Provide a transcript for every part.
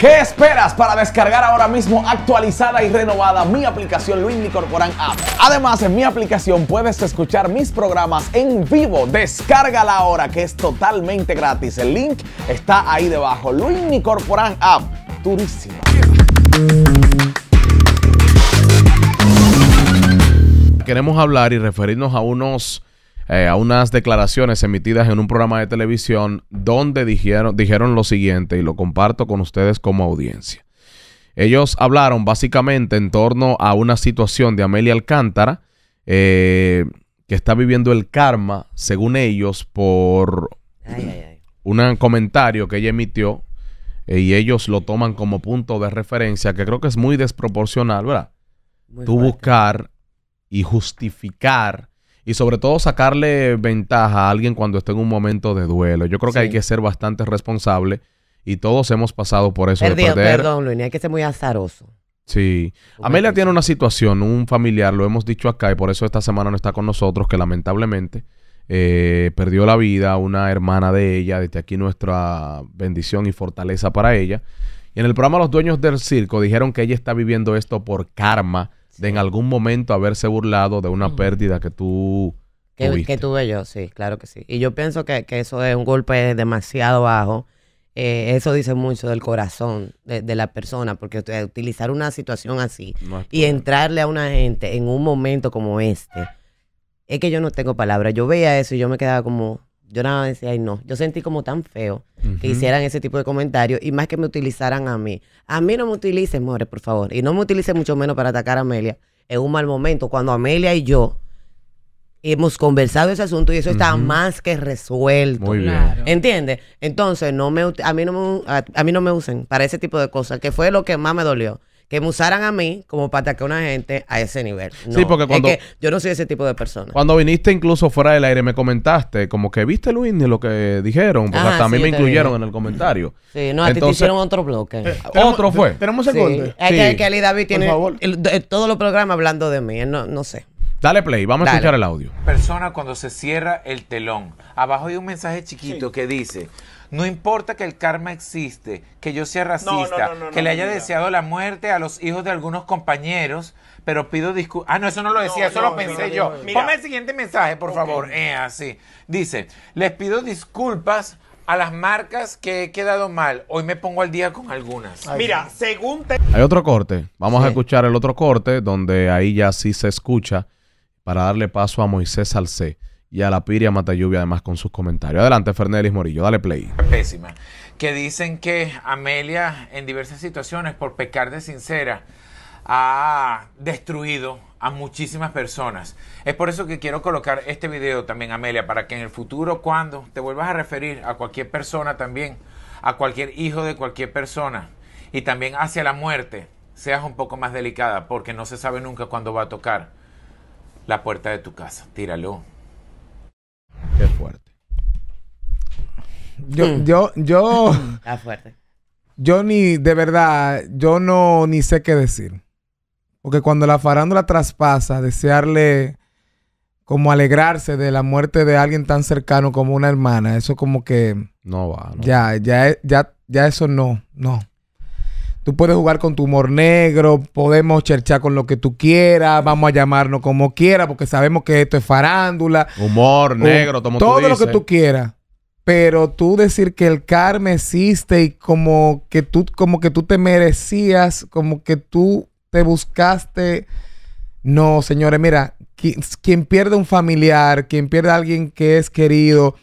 ¿Qué esperas para descargar ahora mismo actualizada y renovada mi aplicación Luis Corporan App? Además, en mi aplicación puedes escuchar mis programas en vivo. Descárgala ahora que es totalmente gratis. El link está ahí debajo. Luis Corporan App. Turísima. Queremos hablar y referirnos a unos eh, a unas declaraciones emitidas en un programa de televisión donde dijeron, dijeron lo siguiente y lo comparto con ustedes como audiencia. Ellos hablaron básicamente en torno a una situación de Amelia Alcántara eh, que está viviendo el karma, según ellos, por un comentario que ella emitió eh, y ellos lo toman como punto de referencia, que creo que es muy desproporcional, ¿verdad? Tú buscar y justificar y sobre todo sacarle ventaja a alguien cuando esté en un momento de duelo. Yo creo que hay que ser bastante responsable y todos hemos pasado por eso. Perdido, Perdón, Luis, hay que ser muy azaroso. Sí. Amelia tiene una situación, un familiar, lo hemos dicho acá y por eso esta semana no está con nosotros, que lamentablemente eh, perdió la vida una hermana de ella, desde aquí nuestra bendición y fortaleza para ella. Y en el programa Los Dueños del Circo dijeron que ella está viviendo esto por karma de en algún momento haberse burlado de una pérdida que tú... Que, que, tuve yo, sí, claro que sí. Y yo pienso que, eso es un golpe demasiado bajo. Eh, eso dice mucho del corazón de, la persona, porque utilizar una situación así y entrarle a una gente en un momento como este, es que yo no tengo palabras. Yo veía eso y yo me quedaba como, yo nada más decía, ay no, yo sentí como tan feo que hicieran ese tipo de comentarios y más que me utilizaran a mí. A mí no me utilicen, more, por favor. Y no me utilicen mucho menos para atacar a Amelia en un mal momento, cuando Amelia y yo hemos conversado ese asunto y eso está más que resuelto. Muy bien. ¿Entiendes? Entonces, no me, a, mí no a mí no me usen para ese tipo de cosas, que fue lo que más me dolió que me usaran a mí como para atacar a una gente a ese nivel. sí, porque cuando. yo no soy ese tipo de persona. Cuando viniste incluso fuera del aire, me comentaste, como que viste, Luis, ni lo que dijeron, porque hasta a mí me incluyeron en el comentario. Sí, no, a ti te hicieron otro bloque. Eh, ah, otro fue. Tenemos el sí. Es que, David tiene todos los programas hablando de mí, no, sé. Dale play, vamos a escuchar el audio. Persona cuando se cierra el telón, abajo hay un mensaje chiquito que dice, no importa que el karma existe, que yo sea racista, que le haya deseado la muerte a los hijos de algunos compañeros, pero pido disculpas. Ah, no, eso no lo decía, eso lo pensé yo. Ponme el siguiente mensaje, por favor. Eh, así. Dice, les pido disculpas a las marcas que he quedado mal. Hoy me pongo al día con algunas. Mira, según te... Hay otro corte. Vamos a escuchar el otro corte donde ahí ya sí se escucha para darle paso a Moisés Salcé y a la Piria lluvia además con sus comentarios. Adelante, Fernelis Morillo, dale play. Pésima. Que dicen que Amelia en diversas situaciones por pecar de sincera ha destruido a muchísimas personas. Es por eso que quiero colocar este video también, Amelia, para que en el futuro cuando te vuelvas a referir a cualquier persona también, a cualquier hijo de cualquier persona y también hacia la muerte, seas un poco más delicada porque no se sabe nunca cuándo va a tocar la puerta de tu casa. Tíralo. Qué fuerte. Yo, mm. yo, yo. Está fuerte. Yo ni, de verdad, yo no ni sé qué decir. Porque cuando la farándula traspasa, desearle como alegrarse de la muerte de alguien tan cercano como una hermana, eso como que. No va, no. Ya, ya, ya, ya eso no, no. Tú puedes jugar con tu humor negro, podemos cherchar con lo que tú quieras, vamos a llamarnos como quieras, porque sabemos que esto es farándula. Humor negro, como todo lo que tú quieras. Pero tú decir que el karma existe y como que tú, como que tú te merecías, como que tú te buscaste. No, señores, mira, quien, quien pierde un familiar, quien pierde a alguien que es querido,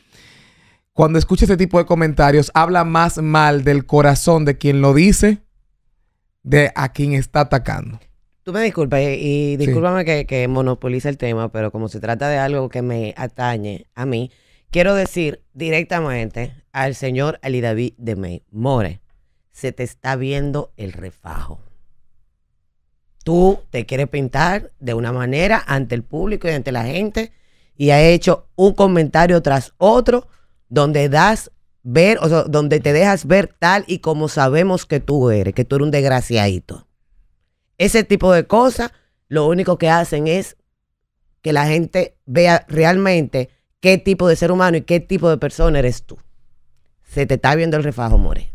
cuando escucha este tipo de comentarios, habla más mal del corazón de quien lo dice de a quien está atacando. Tú me disculpas y, discúlpame que, que monopoliza el tema, pero como se trata de algo que me atañe a mí, quiero decir directamente al señor Ali David de May, More, se te está viendo el refajo. Tú te quieres pintar de una manera ante el público y ante la gente y ha hecho un comentario tras otro donde das ver, o sea, donde te dejas ver tal y como sabemos que tú eres, que tú eres un desgraciadito. Ese tipo de cosas, lo único que hacen es que la gente vea realmente qué tipo de ser humano y qué tipo de persona eres tú. Se te está viendo el refajo, More.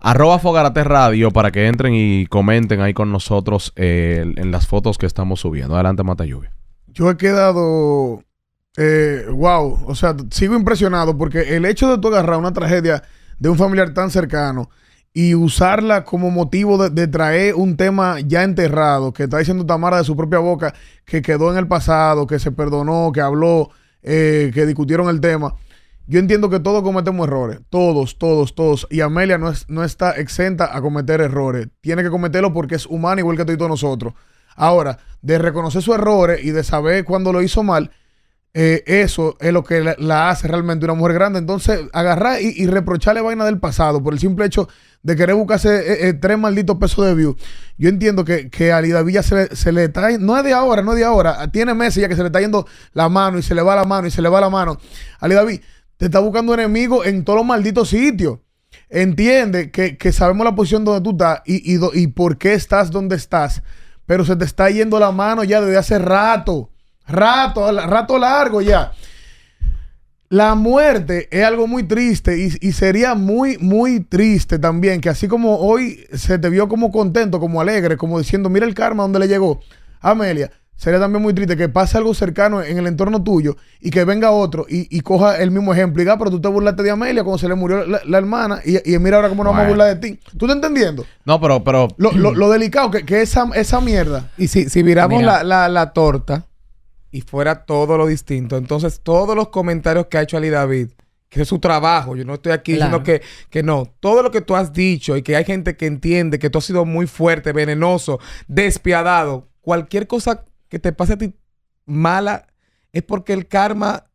Arroba Fogarate Radio para que entren y comenten ahí con nosotros eh, en las fotos que estamos subiendo. Adelante, Mata Lluvia. Yo he quedado wow, eh, o sea, sigo impresionado porque el hecho de tú agarrar una tragedia de un familiar tan cercano y usarla como motivo de, traer un tema ya enterrado, que está diciendo Tamara de su propia boca, que quedó en el pasado, que se perdonó, que habló, eh, que discutieron el tema. Yo entiendo que todos cometemos errores, todos, todos, todos. Y Amelia no, no está exenta a cometer errores. Tiene que cometerlo porque es humana igual que todos nosotros. Ahora, de reconocer sus errores y de saber cuándo lo hizo mal, eh, eso es lo que la, hace realmente una mujer grande. Entonces, agarrar y, reprocharle vaina del pasado por el simple hecho de querer buscarse eh, eh, tres malditos pesos de view. Yo entiendo que, que a Villa se le, se le está. No es de ahora, no es de ahora. Tiene meses ya que se le está yendo la mano y se le va la mano y se le va la mano. Alida te está buscando enemigos en todos los malditos sitios. Entiende que, que sabemos la posición donde tú estás y, y, y por qué estás donde estás. Pero se te está yendo la mano ya desde hace rato. Rato, rato largo ya. La muerte es algo muy triste y, sería muy, muy triste también que así como hoy se te vio como contento, como alegre, como diciendo, mira el karma donde le llegó. Amelia, sería también muy triste que pase algo cercano en el entorno tuyo y que venga otro y, coja el mismo ejemplo. Y diga, ah, pero tú te burlaste de Amelia cuando se le murió la, hermana y, mira ahora cómo no vamos a burlar de ti. ¿Tú estás entendiendo? No, pero... pero... Lo, lo, delicado que, esa, mierda. Y si, miramos la, la torta y fuera todo lo distinto. Entonces, todos los comentarios que ha hecho Ali David, que es su trabajo, yo no estoy aquí diciendo que, que no, todo lo que tú has dicho y que hay gente que entiende que tú has sido muy fuerte, venenoso, despiadado, cualquier cosa que te pase a ti mala es porque el karma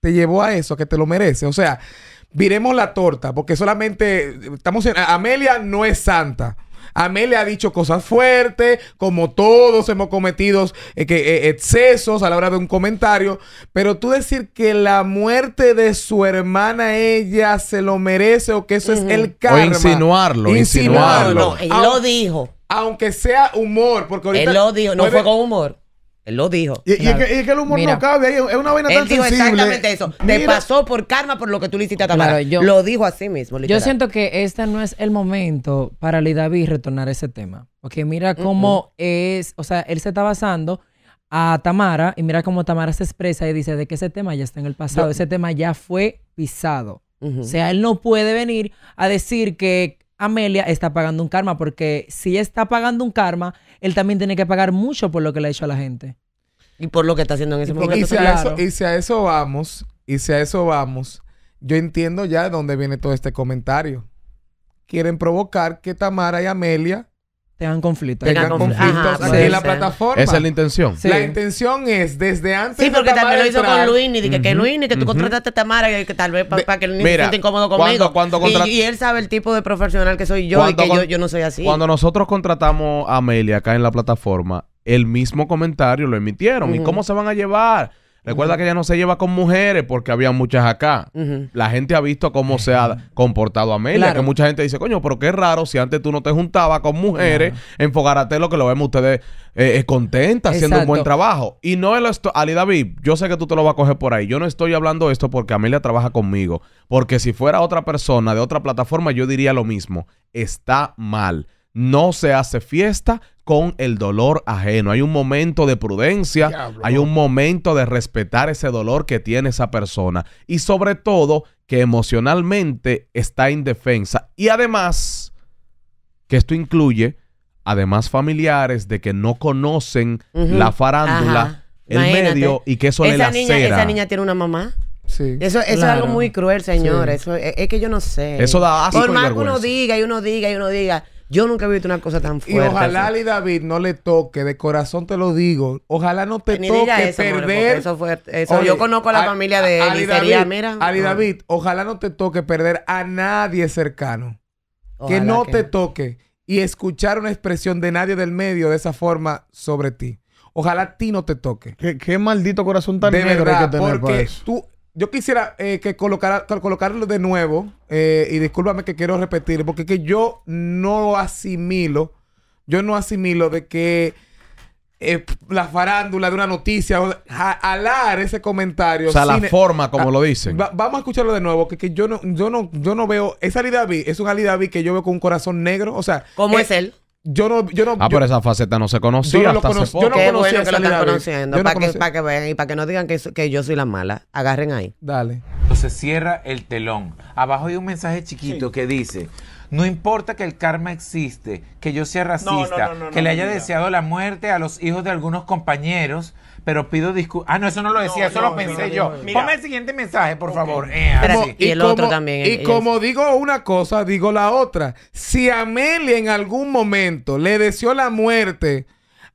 te llevó a eso, que te lo merece. O sea, viremos la torta, porque solamente estamos en... Amelia no es santa. A le ha dicho cosas fuertes, como todos hemos cometido eh, eh, excesos a la hora de un comentario, pero tú decir que la muerte de su hermana ella se lo merece o que eso es el karma. O insinuarlo, insinuarlo. él lo dijo. Aunque sea humor, porque ahorita... Él lo dijo, no fue con humor. Él lo dijo. Y, es, que, el humor no cabe, es una vaina él dijo exactamente eso. Te pasó por karma por lo que tú le hiciste a Tamara. lo dijo así mismo. Yo siento que este no es el momento para David retornar ese tema. Porque mira cómo es, o sea, él se está basando a Tamara y mira cómo Tamara se expresa y dice de que ese tema ya está en el pasado, ese tema ya fue pisado. Mm-hmm. O sea, él no puede venir a decir que Amelia está pagando un karma, porque si está pagando un karma, él también tiene que pagar mucho por lo que le ha hecho a la gente. Y por lo que está haciendo en ese momento. si, a eso, a eso vamos, y si a eso vamos, yo entiendo ya de dónde viene todo este comentario. Quieren provocar que Tamara y Amelia tengan conflictos. Tengan conflictos en la plataforma. Esa es la intención. La intención es desde antes Sí, porque también lo hizo con Luini. Dije que Luini, que tú contrataste a Tamara, que, que tal vez para que Luini se sienta incómodo conmigo. y, él sabe el tipo de profesional que soy yo y que yo, yo, no soy así. Cuando nosotros contratamos a Amelia acá en la plataforma, el mismo comentario lo emitieron. ¿Y cómo se van a llevar? Recuerda que ella no se lleva con mujeres porque había muchas acá. La gente ha visto cómo se ha comportado Amelia. Que mucha gente dice, coño, pero qué raro si antes tú no te juntabas con mujeres. enfocarate lo En que lo vemos ustedes eh, eh, contenta, haciendo un buen trabajo. Y no es lo... Ali David, yo sé que tú te lo vas a coger por ahí. Yo no estoy hablando esto porque Amelia trabaja conmigo. Porque si fuera otra persona de otra plataforma, yo diría lo mismo. Está mal. No se hace fiesta con el dolor ajeno. Hay un momento de prudencia, hay un momento de respetar ese dolor que tiene esa persona y sobre todo que emocionalmente está indefensa. Y además, que esto incluye, además familiares de que no conocen la farándula, en el medio y que eso le Esa Niña, esa niña tiene una mamá. Sí, eso, es algo muy cruel, señor. Eso, es, que yo no sé. Eso da asco Por más que uno diga y uno diga y uno diga. Yo nunca he visto una cosa tan fuerte. Y ojalá a Ali David no le toque, de corazón te lo digo. Ojalá no te toque perder. yo conozco a la familia de Ali David, ah, Ali David, ojalá no te toque perder a nadie cercano. que no te toque. Y escuchar una expresión de nadie del medio de esa forma sobre ti. Ojalá a ti no te toque. Qué, maldito corazón tan negro que tener porque tú yo quisiera eh, que colocara colocarlo de nuevo, eh, y discúlpame que quiero repetir, porque es que yo no asimilo, yo no asimilo de que eh, la farándula de una noticia, alar ese comentario. O sea, la e-, forma como ah, lo dicen. vamos a escucharlo de nuevo, que, yo, no, yo, no, yo no veo, es Ali David es un Ali David que yo veo con un corazón negro, o sea... ¿Cómo es él? yo no, yo no. Ah, pero esa faceta no se conocía. hasta Qué bueno que están conociendo. para, que, vean y para que no digan que, que, yo soy la mala. Agarren ahí. Dale. entonces cierra el telón. Abajo hay un mensaje chiquito que dice. No importa que el karma existe, que yo sea racista, que le haya deseado la muerte a los hijos de algunos compañeros, pero pido disculpas. Ah, no, eso no lo decía, eso lo pensé yo. Ponme el siguiente mensaje, por favor. y, eh, el otro también. Y, como digo una cosa, digo la otra. Si Amelia en algún momento le deseó la muerte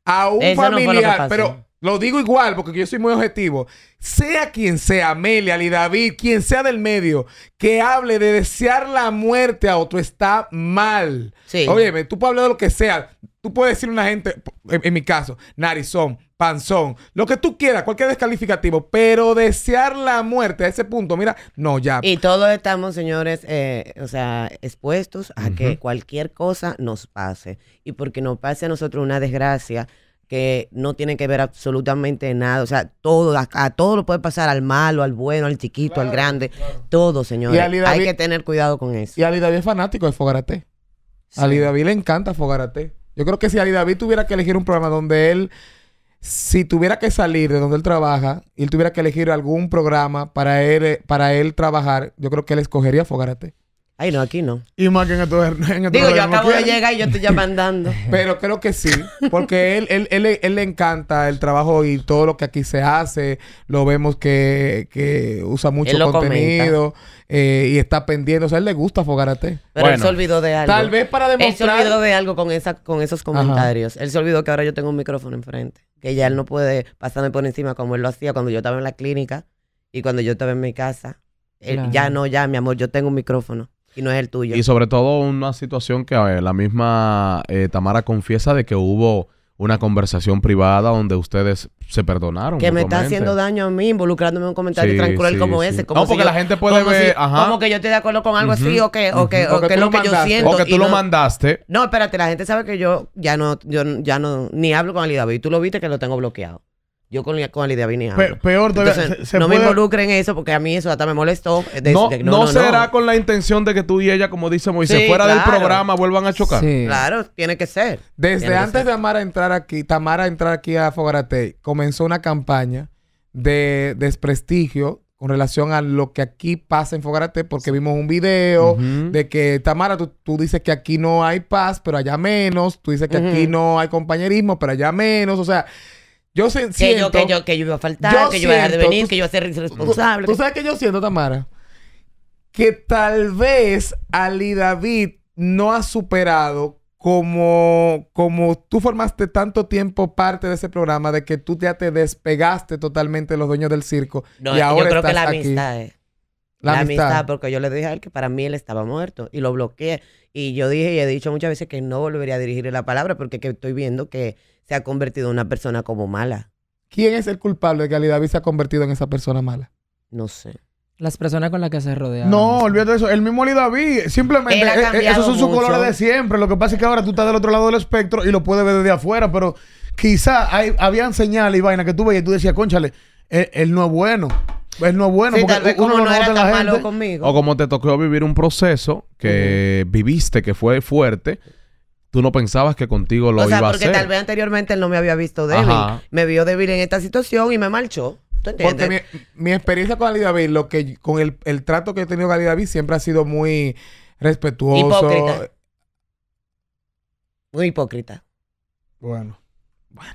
a un familiar, pero lo digo igual porque yo soy muy objetivo. Sea quien sea, Amelia, y David, quien sea del medio, que hable de desear la muerte a otro está mal. Sí. tú puedes hablar de lo que sea puedes decir a una gente, en, mi caso, narizón, panzón, lo que tú quieras, cualquier descalificativo, pero desear la muerte a ese punto, mira, no, ya. Y todos estamos, señores, eh, o sea, expuestos a que cualquier cosa nos pase. Y porque nos pase a nosotros una desgracia que no tiene que ver absolutamente nada, o sea, todo, a, todo lo puede pasar, al malo, al bueno, al chiquito, al grande, todo, señores. Hay que tener cuidado con eso. Y Ali David es fanático de Fogarate. Ali David le encanta Fogarate. Yo creo que si Ali David tuviera que elegir un programa donde él, si tuviera que salir de donde él trabaja, y él tuviera que elegir algún programa para él, eh, para él trabajar, yo creo que él escogería Fogarate. Ay, no, aquí no. Y más que en Digo, yo acabo de llegar y yo estoy ya mandando. Pero creo que sí, porque él, él, él, le encanta el trabajo y todo lo que aquí se hace. Lo vemos que, usa mucho contenido eh, y está pendiente. O sea, él le gusta Fogarate. Pero bueno. él se olvidó de algo. Tal vez para demostrar... Él se olvidó de algo con, esa, con esos comentarios. Él se olvidó que ahora yo tengo un micrófono enfrente. Que ya él no puede pasarme por encima como él lo hacía cuando yo estaba en la clínica y cuando yo estaba en mi casa. Ya no, ya, mi amor, yo tengo un micrófono y no es el tuyo. Y sobre todo una situación que la misma eh, Tamara confiesa de que hubo una conversación privada donde ustedes se perdonaron. Que me está haciendo daño a mí involucrándome en un comentario tan cruel como ese. Como no, porque la gente puede ver. Como que yo estoy de acuerdo con algo así o que, o o es lo, que yo siento. O que tú lo mandaste. No, espérate, la gente sabe que yo ya no, yo ya no, ni hablo con Ali Y Tú lo viste que lo tengo bloqueado. Yo con, con la idea vine Peor no me involucren en eso porque a mí eso hasta me molestó. Eh, no, será con la intención de que tú y ella, como dice Moisés, fuera del programa vuelvan a chocar. Claro, tiene que ser. Desde antes de Amara entrar aquí, Tamara entrar aquí a Fogarate, comenzó una campaña de desprestigio con relación a lo que aquí pasa en Fogarate, porque vimos un video de que, Tamara, tú, dices que aquí no hay paz, pero allá menos, tú dices que aquí no hay compañerismo, pero allá menos, o sea, yo siento. Que yo, que yo, que yo iba a faltar, que yo iba a dejar de venir, que yo iba a ser irresponsable. ¿Tú, sabes que yo siento, Tamara? Que tal vez Ali David no ha superado como, como tú formaste tanto tiempo parte de ese programa, de que tú ya te despegaste totalmente de los dueños del circo. y ahora yo creo que la amistad. Aquí. La, amistad. porque yo le dije a él que para mí él estaba muerto y lo bloqueé. Y yo dije y he dicho muchas veces que no volvería a dirigirle la palabra porque estoy viendo que se ha convertido en una persona como mala. ¿Quién es el culpable de que David se ha convertido en esa persona mala? No sé. Las personas con las que se rodea. No, olvídate de eso. El mismo Ali David, simplemente, eh, eh, esos son sus colores de siempre. Lo que pasa es que ahora tú estás del otro lado del espectro y lo puedes ver desde afuera, pero quizá hay, habían señales y vaina que tú veías y tú decías, conchale, eh, él no es bueno. Pues es no bueno. porque uno no era tan malo conmigo. O como te tocó vivir un proceso que viviste, que fue fuerte. Tú no pensabas que contigo lo o a hacer. porque tal vez anteriormente él no me había visto débil. Me vio débil en esta situación y me marchó. ¿Tú entiendes? Porque mi, experiencia con Ali David, con el, trato que he tenido con Ali David siempre ha sido muy respetuoso. Hipócrita. Muy hipócrita. Bueno. Bueno.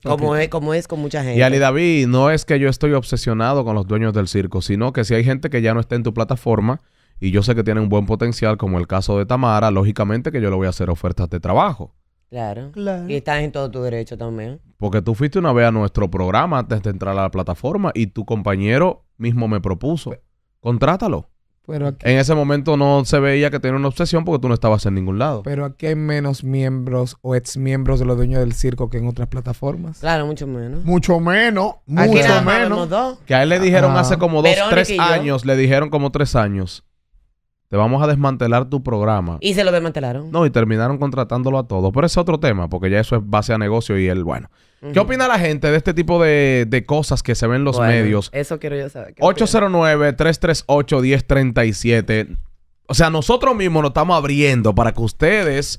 Como es, es con mucha gente. Y Ali David, no es que yo estoy obsesionado con los dueños del circo, sino que si hay gente que ya no está en tu plataforma y yo sé que tiene un buen potencial, como el caso de Tamara, lógicamente que yo le voy a hacer ofertas de trabajo. Claro. claro. Y estás en todo tu derecho también. Porque tú fuiste una vez a nuestro programa antes de entrar a la plataforma y tu compañero mismo me propuso. Contrátalo en ese momento no se veía que tenía una obsesión porque tú no estabas en ningún lado. Pero aquí hay menos miembros o ex miembros de los dueños del circo que en otras plataformas. Claro, mucho menos. Mucho menos. Mucho menos. Que a él le dijeron hace ah. como dos, tres años, le dijeron como tres años. Te vamos a desmantelar tu programa. Y se lo desmantelaron. No, y terminaron contratándolo a todos. Pero es otro tema, porque ya eso es base a negocio y él, bueno. ¿Qué opina la gente de este tipo de, cosas que se ven en los medios? Eso quiero yo saber. 809-338-1037. O sea, nosotros mismos nos estamos abriendo para que ustedes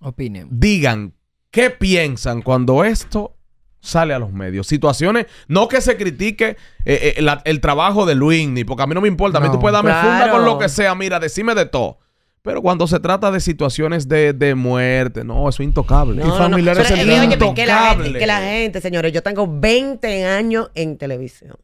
opinen. Digan qué piensan cuando esto sale a los medios. Situaciones, no que se critique eh, eh, el trabajo de Luis, ni porque a mí no me importa. a mí tú puedes darme funda con lo que sea. Mira, decime de todo. Pero cuando se trata de situaciones de, muerte, no, eso es intocable. y familiares no, eh, intocable. Que la, gente, señores, yo tengo 20 años en televisión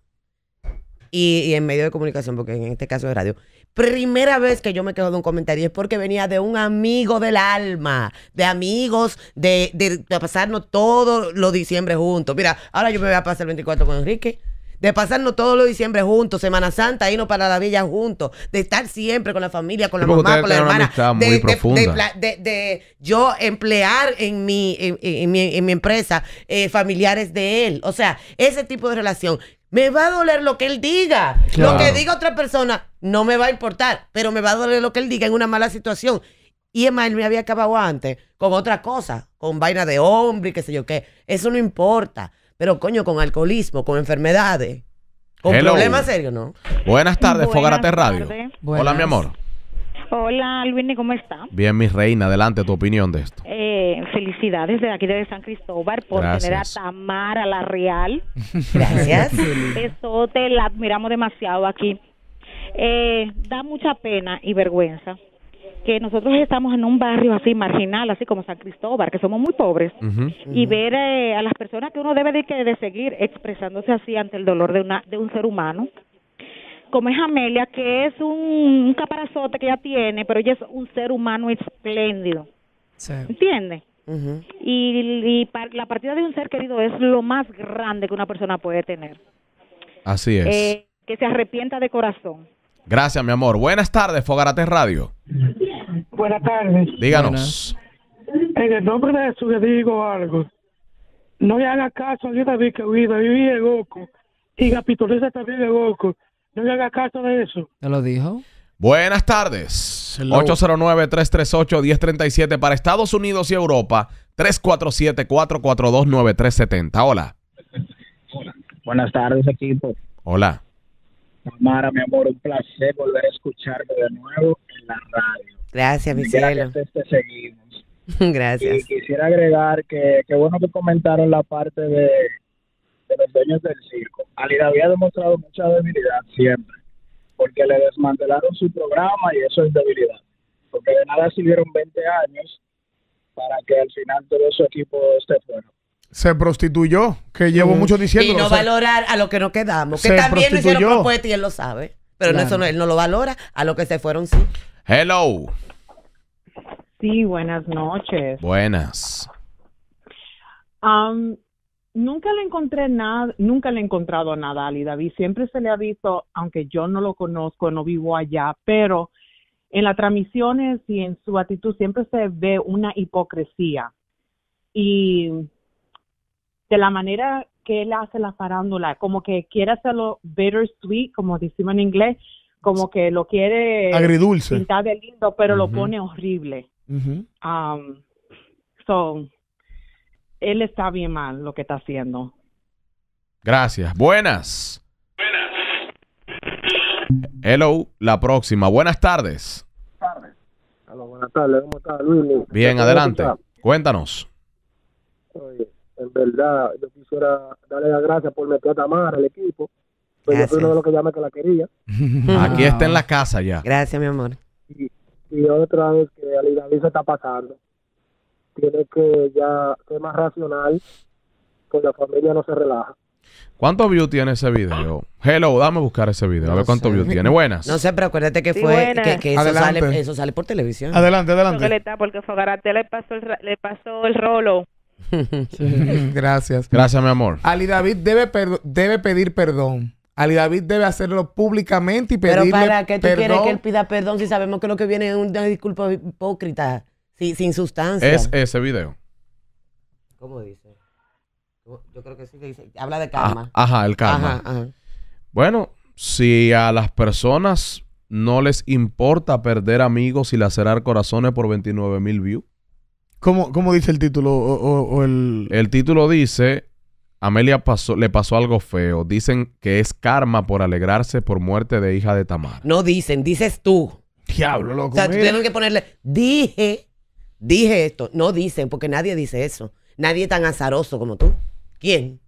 y, en medio de comunicación, porque en este caso es radio. Primera vez que yo me quedo de un comentario es porque venía de un amigo del alma, de amigos, de, de, de pasarnos todos los diciembre juntos. Mira, ahora yo me voy a pasar el 24 con Enrique de pasarnos todos los diciembre juntos, Semana Santa, irnos para la villa juntos, de estar siempre con la familia, con la mamá, con la hermana, de, de, yo emplear en mi, en, mi, en mi empresa eh, familiares de él, o sea, ese tipo de relación. Me va a doler lo que él diga, lo que diga otra persona no me va a importar, pero me va a doler lo que él diga en una mala situación. Y es más, él me había acabado antes con otra cosa, con vaina de hombre, qué sé yo qué. Eso no importa. Pero coño, con alcoholismo, con enfermedades, con problemas serios, ¿no? Buenas tardes, Fogarate Radio. Hola, mi amor. Hola, alvin ¿cómo está? Bien, mi reina, adelante tu opinión de esto. Eh, felicidades desde aquí de San Cristóbal por tener a Tamara la Real. Gracias. te la admiramos demasiado aquí. Eh, da mucha pena y vergüenza que nosotros estamos en un barrio así marginal, así como San Cristóbal, que somos muy pobres, y ver eh, a las personas que uno debe de, de seguir expresándose así ante el dolor de, una, de un ser humano, como es Amelia, que es un, caparazote que ella tiene, pero ella es un ser humano espléndido. Sí. ¿Entiendes? Y, y la partida de un ser querido es lo más grande que una persona puede tener. Así es. Eh, que se arrepienta de corazón. Gracias, mi amor. Buenas tardes, Fogarate Radio. Buenas tardes. Díganos. En el nombre de Jesús le digo algo. No le haga caso a David que vida, David es loco. Y Capitolina también de loco. No le haga caso de eso. ¿Ya lo dijo? Buenas tardes. 809-338-1037 para Estados Unidos y Europa. 347-442-9370. Hola. Buenas tardes, equipo. Hola. Amara, mi amor, un placer volver a escucharme de nuevo en la radio. Gracias, mi cielo. Gracias. Y quisiera agregar que, qué bueno que comentaron la parte de, los dueños del circo. Alida había demostrado mucha debilidad siempre, porque le desmantelaron su programa y eso es debilidad. Porque de nada sirvieron 20 años para que al final todo su equipo esté fuera. Se prostituyó, que llevo mm. mucho diciendo. Y no valorar a lo que nos quedamos. Que también lo hicieron y él lo sabe. Pero eso no, él no lo valora. A lo que se fueron sí. Hello. Sí, buenas noches. Buenas. nunca le encontré nada, nunca le he encontrado nada a Ali David. Siempre se le ha visto, aunque yo no lo conozco, no vivo allá, pero en las transmisiones y en su actitud siempre se ve una hipocresía. Y de la manera que él hace la farándula, como que quiere hacerlo sweet, como decimos en inglés, como que lo quiere agridulce pintar de lindo pero lo pone horrible um, él está bien mal lo que está haciendo gracias buenas hello la próxima buenas tardes buenas tardes cómo bien adelante cuéntanos en verdad yo quisiera darle las gracias por meter a Tamara al equipo pero pues Gracias. uno de los que que la quería. Aquí está en la casa ya. Gracias, mi amor. Y, otra vez que Ali David se está pasando. Tiene que ya ser más racional, con pues la familia no se relaja. ¿Cuántos views tiene ese video? Hello, dame a buscar ese video, a ver cuántos views tiene. Buenas. No sé, pero acuérdate que fue que, eso, sale, eso sale por televisión. Adelante, adelante le adelante. está porque Fogarate le pasó el, le pasó el rolo. Gracias. Gracias, mi amor. Ali David debe, debe pedir perdón Ali David debe hacerlo públicamente y pedirle perdón. Pero para qué tú quieres que él pida perdón si sabemos que lo que viene es una disculpa hipócrita, sin sustancia. Es ese video. ¿Cómo dice? Yo creo que sí que dice. Habla de karma. Ah, ajá, el karma. Ajá, ajá. Bueno, si a las personas no les importa perder amigos y lacerar corazones por 29 mil views. ¿Cómo, ¿Cómo, dice el título el...? El título dice Amelia pasó, le pasó algo feo. Dicen que es karma por alegrarse por muerte de hija de Tamara. No dicen, dices tú. Diablo, loco. O sea, que ponerle, dije, dije esto. No dicen, porque nadie dice eso. Nadie tan azaroso como tú. ¿Quién?